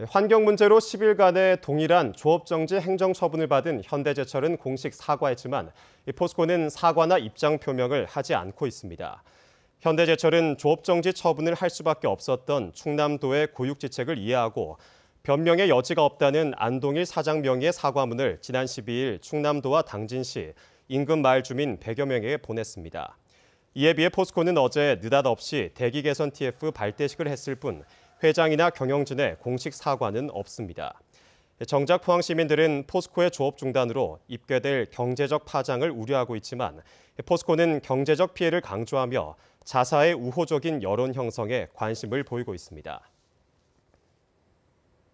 네, 환경 문제로 10일간의 동일한 조업정지 행정 처분을 받은 현대제철은 공식 사과했지만 포스코는 사과나 입장 표명을 하지 않고 있습니다. 현대제철은 조업정지 처분을 할 수밖에 없었던 충남도의 고육지책을 이해하고 변명의 여지가 없다는 안동일 사장 명의의 사과문을 지난 12일 충남도와 당진시, 인근 마을 주민 100여 명에게 보냈습니다. 이에 비해 포스코는 어제 느닷없이 대기 개선 TF 발대식을 했을 뿐 회장이나 경영진의 공식 사과는 없습니다. 정작 포항 시민들은 포스코의 조업 중단으로 입게될 경제적 파장을 우려하고 있지만 포스코는 경제적 피해를 강조하며 자사의 우호적인 여론 형성에 관심을 보이고 있습니다.